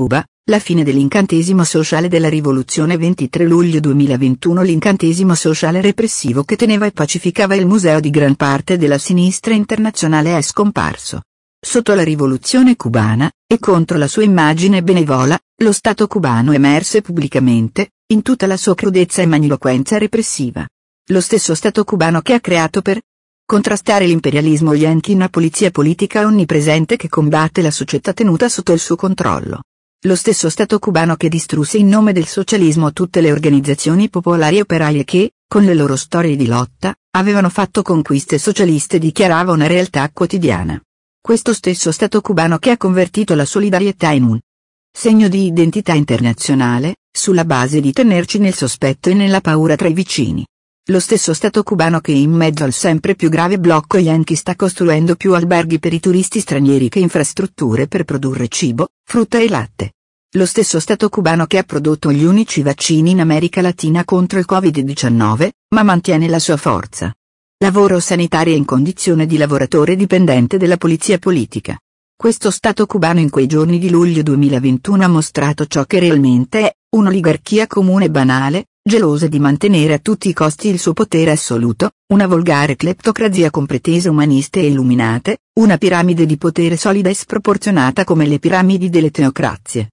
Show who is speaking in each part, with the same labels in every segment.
Speaker 1: Cuba, la fine dell'incantesimo sociale della rivoluzione 23 luglio 2021 L'incantesimo sociale repressivo che teneva e pacificava il museo di gran parte della sinistra internazionale è scomparso. Sotto la rivoluzione cubana, e contro la sua immagine benevola, lo Stato cubano emerse pubblicamente, in tutta la sua crudezza e magniloquenza repressiva. Lo stesso Stato cubano che ha creato per contrastare l'imperialismo yankee una polizia politica onnipresente che combatte la società tenuta sotto il suo controllo lo stesso Stato cubano che distrusse in nome del socialismo tutte le organizzazioni popolari e operaie che, con le loro storie di lotta, avevano fatto conquiste socialiste dichiarava una realtà quotidiana. Questo stesso Stato cubano che ha convertito la solidarietà in un segno di identità internazionale, sulla base di tenerci nel sospetto e nella paura tra i vicini. Lo stesso Stato cubano che in mezzo al sempre più grave blocco Yankee sta costruendo più alberghi per i turisti stranieri che infrastrutture per produrre cibo, frutta e latte. Lo stesso Stato cubano che ha prodotto gli unici vaccini in America Latina contro il Covid-19, ma mantiene la sua forza. Lavoro sanitario in condizione di lavoratore dipendente della polizia politica. Questo Stato cubano in quei giorni di luglio 2021 ha mostrato ciò che realmente è, un'oligarchia comune banale, gelose di mantenere a tutti i costi il suo potere assoluto, una volgare cleptocrazia con pretese umaniste e illuminate, una piramide di potere solida e sproporzionata come le piramidi delle teocrazie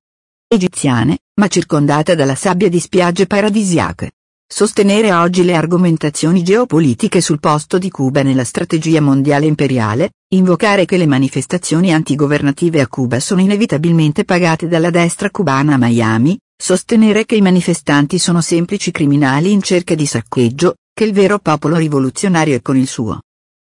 Speaker 1: egiziane, ma circondata dalla sabbia di spiagge paradisiache. Sostenere oggi le argomentazioni geopolitiche sul posto di Cuba nella strategia mondiale imperiale, invocare che le manifestazioni antigovernative a Cuba sono inevitabilmente pagate dalla destra cubana a Miami, Sostenere che i manifestanti sono semplici criminali in cerca di saccheggio, che il vero popolo rivoluzionario è con il suo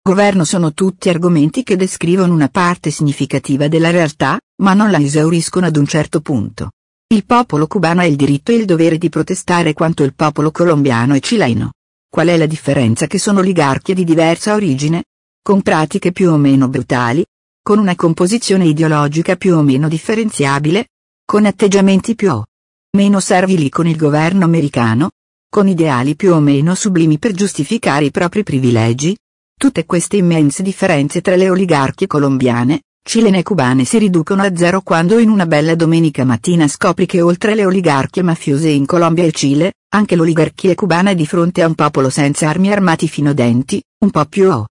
Speaker 1: governo sono tutti argomenti che descrivono una parte significativa della realtà, ma non la esauriscono ad un certo punto. Il popolo cubano ha il diritto e il dovere di protestare quanto il popolo colombiano e cileno. Qual è la differenza che sono oligarchie di diversa origine? Con pratiche più o meno brutali? Con una composizione ideologica più o meno differenziabile? Con atteggiamenti più o meno servili con il governo americano, con ideali più o meno sublimi per giustificare i propri privilegi. Tutte queste immense differenze tra le oligarchie colombiane, cilene e cubane si riducono a zero quando in una bella domenica mattina scopri che oltre alle oligarchie mafiose in Colombia e Cile, anche l'oligarchia cubana è di fronte a un popolo senza armi armati fino a denti, un po' più o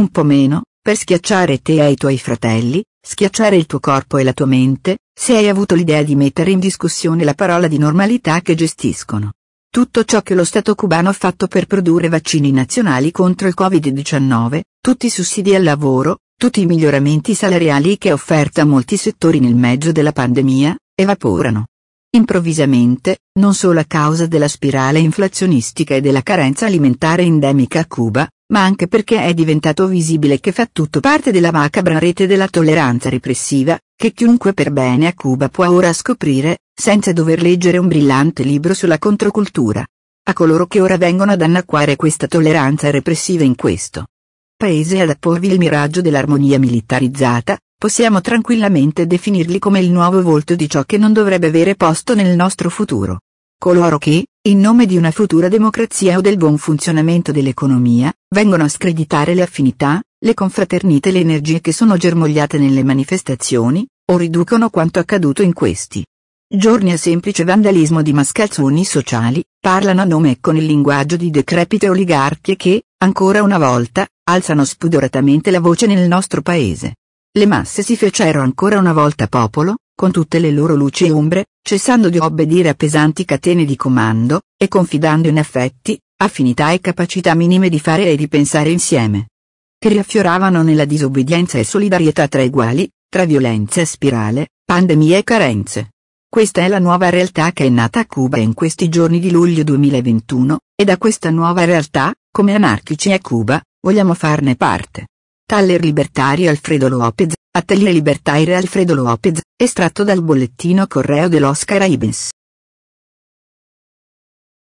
Speaker 1: un po' meno, per schiacciare te e i tuoi fratelli, schiacciare il tuo corpo e la tua mente, se hai avuto l'idea di mettere in discussione la parola di normalità che gestiscono. Tutto ciò che lo Stato cubano ha fatto per produrre vaccini nazionali contro il Covid-19, tutti i sussidi al lavoro, tutti i miglioramenti salariali che ha offerto a molti settori nel mezzo della pandemia, evaporano. Improvvisamente, non solo a causa della spirale inflazionistica e della carenza alimentare endemica a Cuba, ma anche perché è diventato visibile che fa tutto parte della macabra rete della tolleranza repressiva, che chiunque per bene a Cuba può ora scoprire, senza dover leggere un brillante libro sulla controcultura. A coloro che ora vengono ad annacquare questa tolleranza repressiva in questo paese ad apporvi il miraggio dell'armonia militarizzata, possiamo tranquillamente definirli come il nuovo volto di ciò che non dovrebbe avere posto nel nostro futuro. Coloro che, in nome di una futura democrazia o del buon funzionamento dell'economia, vengono a screditare le affinità, le confraternite e le energie che sono germogliate nelle manifestazioni, o riducono quanto accaduto in questi giorni a semplice vandalismo di mascalzoni sociali, parlano a nome e con il linguaggio di decrepite oligarchie che, ancora una volta, alzano spudoratamente la voce nel nostro paese. Le masse si fecero ancora una volta popolo, con tutte le loro luci e ombre, cessando di obbedire a pesanti catene di comando, e confidando in affetti, affinità e capacità minime di fare e di pensare insieme. Che riaffioravano nella disobbedienza e solidarietà tra uguali, tra violenza e spirale, pandemie e carenze. Questa è la nuova realtà che è nata a Cuba in questi giorni di luglio 2021, e da questa nuova realtà, come anarchici a Cuba, vogliamo farne parte. Taller Libertari Alfredo Lopez, Atelier Libertaire Alfredo Lopez, estratto dal bollettino correo dell'Oscar Ibens.